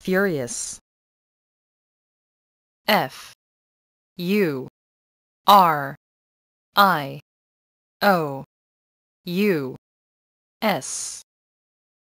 furious. F U R I O U S